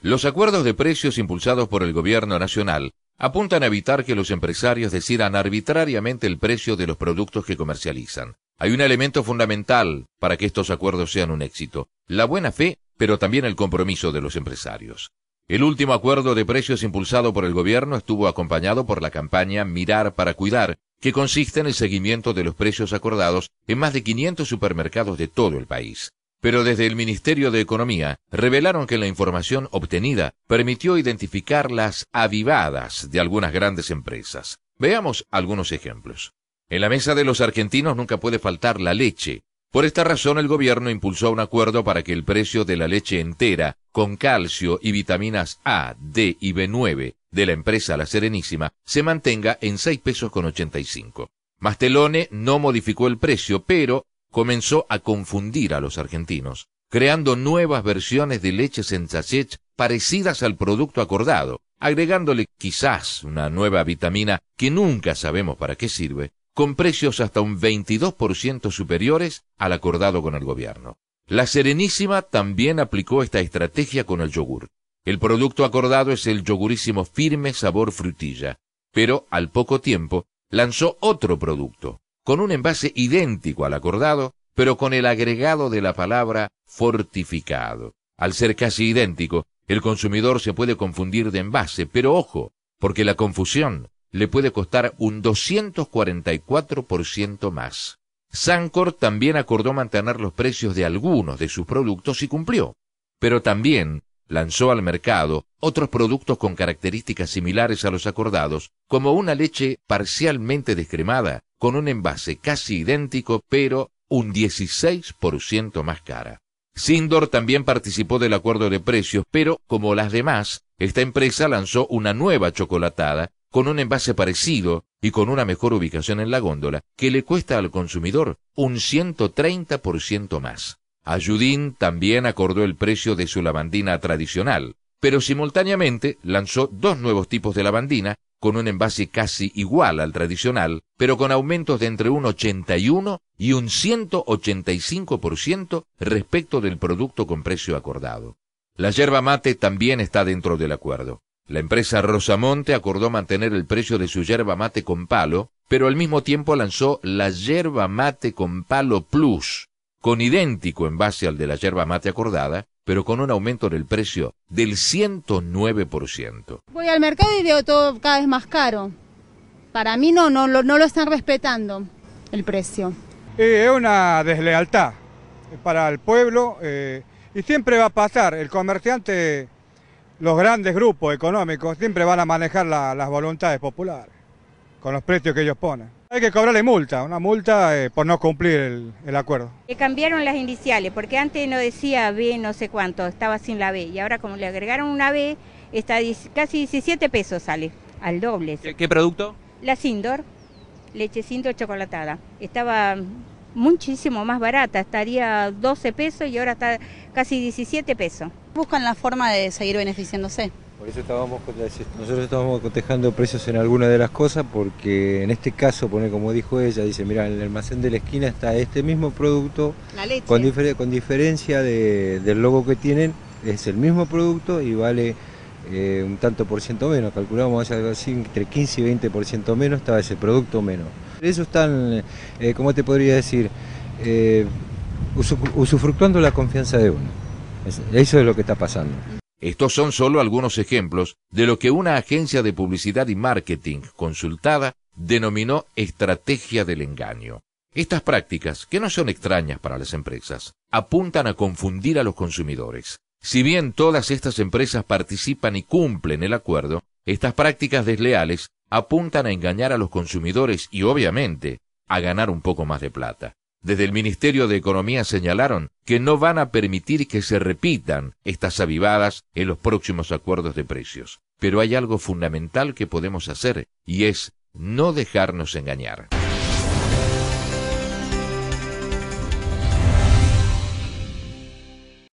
Los acuerdos de precios impulsados por el gobierno nacional apuntan a evitar que los empresarios decidan arbitrariamente el precio de los productos que comercializan. Hay un elemento fundamental para que estos acuerdos sean un éxito, la buena fe, pero también el compromiso de los empresarios. El último acuerdo de precios impulsado por el gobierno estuvo acompañado por la campaña Mirar para Cuidar, que consiste en el seguimiento de los precios acordados en más de 500 supermercados de todo el país pero desde el Ministerio de Economía revelaron que la información obtenida permitió identificar las avivadas de algunas grandes empresas. Veamos algunos ejemplos. En la mesa de los argentinos nunca puede faltar la leche. Por esta razón el gobierno impulsó un acuerdo para que el precio de la leche entera, con calcio y vitaminas A, D y B9 de la empresa La Serenísima, se mantenga en 6 pesos con 85. Mastelone no modificó el precio, pero comenzó a confundir a los argentinos, creando nuevas versiones de leches en sachet parecidas al producto acordado, agregándole quizás una nueva vitamina que nunca sabemos para qué sirve, con precios hasta un 22% superiores al acordado con el gobierno. La Serenísima también aplicó esta estrategia con el yogur. El producto acordado es el yogurísimo firme sabor frutilla, pero al poco tiempo lanzó otro producto, con un envase idéntico al acordado, pero con el agregado de la palabra fortificado. Al ser casi idéntico, el consumidor se puede confundir de envase, pero ojo, porque la confusión le puede costar un 244% más. Sancor también acordó mantener los precios de algunos de sus productos y cumplió, pero también lanzó al mercado otros productos con características similares a los acordados, como una leche parcialmente descremada con un envase casi idéntico, pero un 16% más cara. Sindor también participó del acuerdo de precios, pero como las demás, esta empresa lanzó una nueva chocolatada con un envase parecido y con una mejor ubicación en la góndola, que le cuesta al consumidor un 130% más. Ayudín también acordó el precio de su lavandina tradicional, pero simultáneamente lanzó dos nuevos tipos de lavandina con un envase casi igual al tradicional, pero con aumentos de entre un 81 y un 185% respecto del producto con precio acordado. La yerba mate también está dentro del acuerdo. La empresa Rosamonte acordó mantener el precio de su yerba mate con palo, pero al mismo tiempo lanzó la yerba mate con palo plus, con idéntico envase al de la yerba mate acordada, pero con un aumento del precio del 109%. Voy al mercado y veo todo cada vez más caro. Para mí no, no, lo están respetando el precio. Eh, es una deslealtad para el pueblo eh, y siempre va a pasar. El comerciante, los grandes grupos económicos siempre van a manejar las voluntades populares con los precios que ellos ponen que cobrarle multa, una multa eh, por no cumplir el, acuerdo. Le cambiaron las iniciales, porque antes no decía B no sé cuánto, estaba sin la B, y ahora como le agregaron una B, está casi 17 pesos sale, al doble. ¿Qué, producto? La Sindor, leche Sindor chocolatada. Estaba muchísimo más barata, estaría 12 pesos y ahora está casi 17 pesos. Buscan la forma de seguir beneficiándose. Por eso estábamos, nosotros estábamos cotejando precios en alguna de las cosas porque en este caso, como dijo ella, dice, mira, en el almacén de la esquina está este mismo producto, Con, con diferencia del logo que tienen, es el mismo producto y vale eh, un tanto por ciento menos, calculamos algo así, entre 15 y 20 por ciento menos estaba ese producto menos. eso están, eh, como te podría decir? Eh, usufructuando la confianza de uno. Eso es lo que está pasando. Estos son solo algunos ejemplos de lo que una agencia de publicidad y marketing consultada denominó estrategia del engaño. Estas prácticas, que no son extrañas para las empresas, apuntan a confundir a los consumidores. Si bien todas estas empresas participan y cumplen el acuerdo, estas prácticas desleales apuntan a engañar a los consumidores y obviamente a ganar un poco más de plata. Desde el Ministerio de Economía señalaron que no van a permitir que se repitan estas avivadas en los próximos acuerdos de precios. Pero hay algo fundamental que podemos hacer y es no dejarnos engañar.